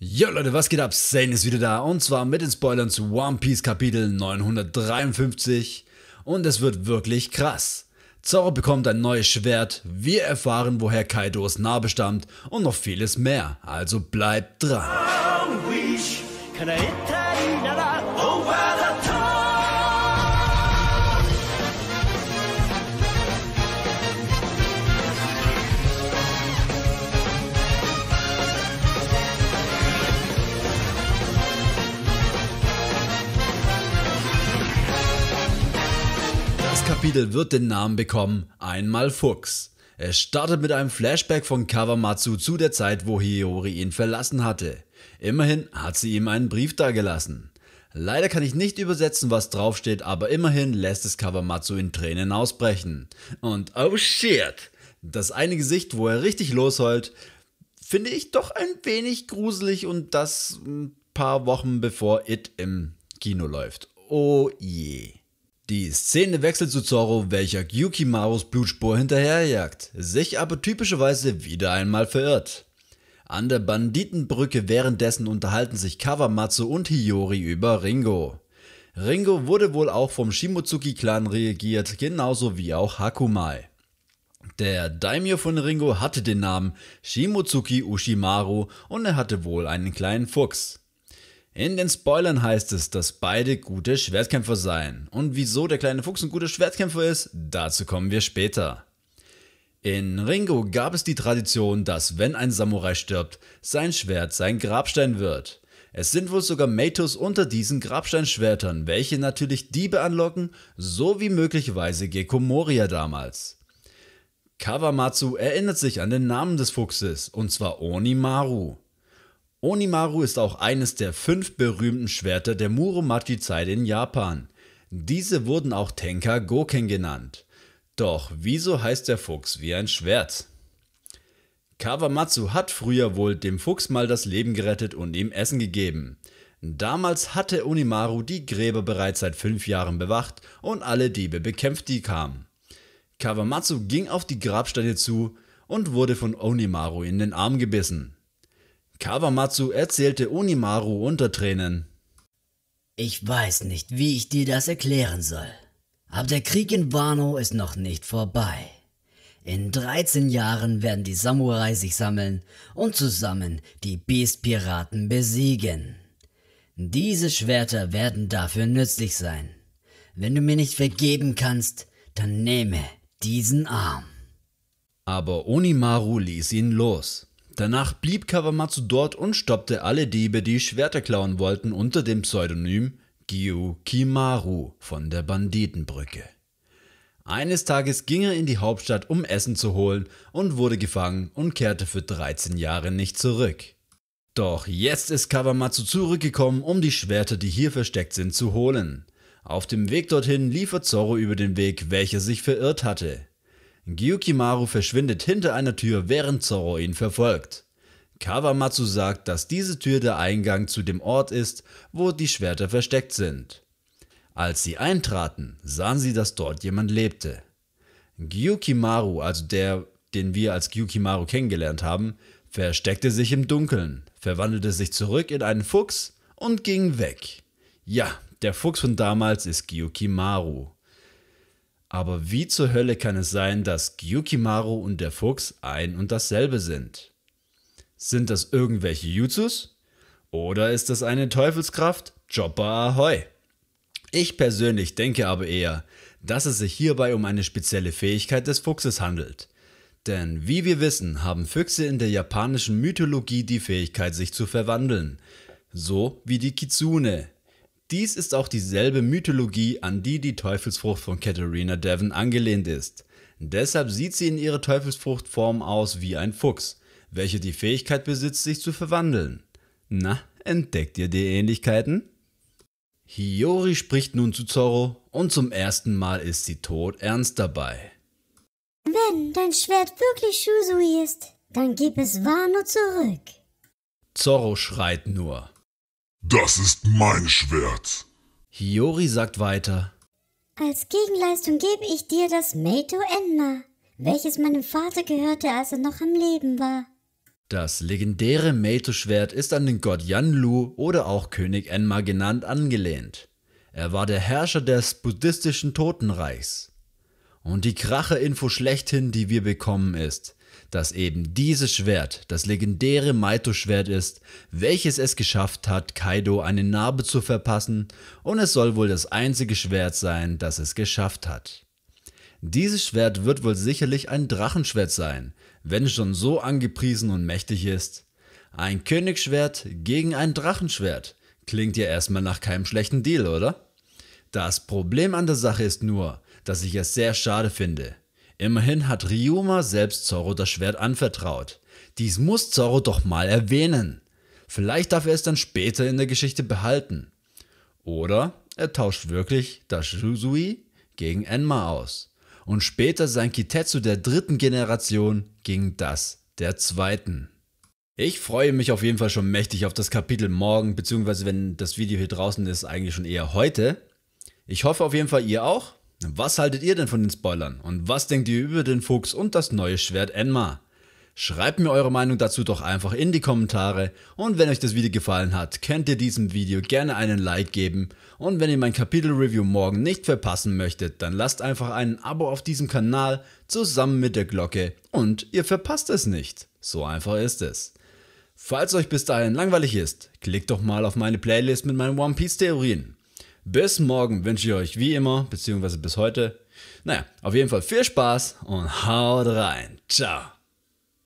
Yo Leute, was geht ab? Zane ist wieder da und zwar mit den Spoilern zu One Piece Kapitel 953 und es wird wirklich krass. Zorro bekommt ein neues Schwert, wir erfahren woher Kaidos Narbe stammt und noch vieles mehr, also bleibt dran. Kapitel wird den Namen bekommen Einmal Fuchs. Es startet mit einem Flashback von Kawamatsu zu der Zeit, wo Hiyori ihn verlassen hatte. Immerhin hat sie ihm einen Brief dagelassen. Leider kann ich nicht übersetzen, was draufsteht, aber immerhin lässt es Kawamatsu in Tränen ausbrechen. Und oh shit! Das eine Gesicht, wo er richtig losheult, finde ich doch ein wenig gruselig und das ein paar Wochen bevor It im Kino läuft. Oh je. Die Szene wechselt zu Zorro, welcher Gyukimaros Blutspur hinterherjagt, sich aber typischerweise wieder einmal verirrt. An der Banditenbrücke währenddessen unterhalten sich Kawamatsu und Hiyori über Ringo. Ringo wurde wohl auch vom Shimotsuki-Clan reagiert, genauso wie auch Hakumai. Der Daimyo von Ringo hatte den Namen Shimotsuki Ushimaru und er hatte wohl einen kleinen Fuchs. In den Spoilern heißt es, dass beide gute Schwertkämpfer seien. Und wieso der kleine Fuchs ein guter Schwertkämpfer ist, dazu kommen wir später. In Ringo gab es die Tradition, dass wenn ein Samurai stirbt, sein Schwert sein Grabstein wird. Es sind wohl sogar Matos unter diesen Grabsteinschwertern, welche natürlich Diebe anlocken, so wie möglicherweise Gecko Moria damals. Kawamatsu erinnert sich an den Namen des Fuchses, und zwar Onimaru. Onimaru ist auch eines der fünf berühmten Schwerter der Muromachi-Zeit in Japan. Diese wurden auch Tenka Goken genannt. Doch wieso heißt der Fuchs wie ein Schwert? Kawamatsu hat früher wohl dem Fuchs mal das Leben gerettet und ihm Essen gegeben. Damals hatte Onimaru die Gräber bereits seit fünf Jahren bewacht und alle Diebe bekämpft, die kamen. Kawamatsu ging auf die Grabsteine zu und wurde von Onimaru in den Arm gebissen. Kawamatsu erzählte Onimaru unter Tränen. Ich weiß nicht, wie ich dir das erklären soll. Aber der Krieg in Wano ist noch nicht vorbei. In 13 Jahren werden die Samurai sich sammeln und zusammen die Beast-Piraten besiegen. Diese Schwerter werden dafür nützlich sein. Wenn du mir nicht vergeben kannst, dann nehme diesen Arm. Aber Onimaru ließ ihn los. Danach blieb Kawamatsu dort und stoppte alle Diebe, die Schwerter klauen wollten, unter dem Pseudonym Gyu Kimaru von der Banditenbrücke. Eines Tages ging er in die Hauptstadt, um Essen zu holen und wurde gefangen und kehrte für 13 Jahre nicht zurück. Doch jetzt ist Kawamatsu zurückgekommen, um die Schwerter, die hier versteckt sind, zu holen. Auf dem Weg dorthin liefert Zorro über den Weg, welcher sich verirrt hatte. Gyukimaru verschwindet hinter einer Tür, während Zoro ihn verfolgt. Kawamatsu sagt, dass diese Tür der Eingang zu dem Ort ist, wo die Schwerter versteckt sind. Als sie eintraten, sahen sie, dass dort jemand lebte. Gyukimaru, also der, den wir als Gyukimaru kennengelernt haben, versteckte sich im Dunkeln, verwandelte sich zurück in einen Fuchs und ging weg. Ja, der Fuchs von damals ist Gyukimaru. Aber wie zur Hölle kann es sein, dass Gyukimaru und der Fuchs ein und dasselbe sind? Sind das irgendwelche Jutsus? Oder ist das eine Teufelskraft? Chopper Ahoi! Ich persönlich denke aber eher, dass es sich hierbei um eine spezielle Fähigkeit des Fuchses handelt. Denn wie wir wissen, haben Füchse in der japanischen Mythologie die Fähigkeit, sich zu verwandeln. So wie die Kitsune, dies ist auch dieselbe Mythologie, an die die Teufelsfrucht von Katharina Devon angelehnt ist. Deshalb sieht sie in ihrer Teufelsfruchtform aus wie ein Fuchs, welcher die Fähigkeit besitzt, sich zu verwandeln. Na, entdeckt ihr die Ähnlichkeiten? Hiyori spricht nun zu Zorro und zum ersten Mal ist sie todernst dabei. Wenn dein Schwert wirklich Shusui ist, dann gib es Wano zurück. Zorro schreit nur. Das ist mein Schwert. Hiyori sagt weiter. Als Gegenleistung gebe ich dir das Meito Enma, welches meinem Vater gehörte, als er noch am Leben war. Das legendäre Meito-Schwert ist an den Gott Yanlu oder auch König Enma genannt angelehnt. Er war der Herrscher des buddhistischen Totenreichs. Und die Kracherinfo schlechthin, die wir bekommen, ist, dass eben dieses Schwert das legendäre Maito-Schwert ist, welches es geschafft hat, Kaido eine Narbe zu verpassen und es soll wohl das einzige Schwert sein, das es geschafft hat. Dieses Schwert wird wohl sicherlich ein Drachenschwert sein, wenn es schon so angepriesen und mächtig ist. Ein Königsschwert gegen ein Drachenschwert klingt ja erstmal nach keinem schlechten Deal, oder? Das Problem an der Sache ist nur, dass ich es sehr schade finde, Immerhin hat Ryuma selbst Zoro das Schwert anvertraut. Dies muss Zoro doch mal erwähnen. Vielleicht darf er es dann später in der Geschichte behalten. Oder er tauscht wirklich das Shusui gegen Enma aus und später sein Kitetsu der dritten Generation gegen das der zweiten. Ich freue mich auf jeden Fall schon mächtig auf das Kapitel morgen, beziehungsweise wenn das Video hier draußen ist, eigentlich schon eher heute. Ich hoffe auf jeden Fall ihr auch. Was haltet ihr denn von den Spoilern und was denkt ihr über den Fuchs und das neue Schwert Enma? Schreibt mir eure Meinung dazu doch einfach in die Kommentare und wenn euch das Video gefallen hat, könnt ihr diesem Video gerne einen Like geben und wenn ihr mein Kapitel Review morgen nicht verpassen möchtet, dann lasst einfach ein Abo auf diesem Kanal zusammen mit der Glocke und ihr verpasst es nicht. So einfach ist es. Falls euch bis dahin langweilig ist, klickt doch mal auf meine Playlist mit meinen One Piece Theorien. Bis morgen wünsche ich euch wie immer, beziehungsweise bis heute. Naja, auf jeden Fall viel Spaß und haut rein. Ciao.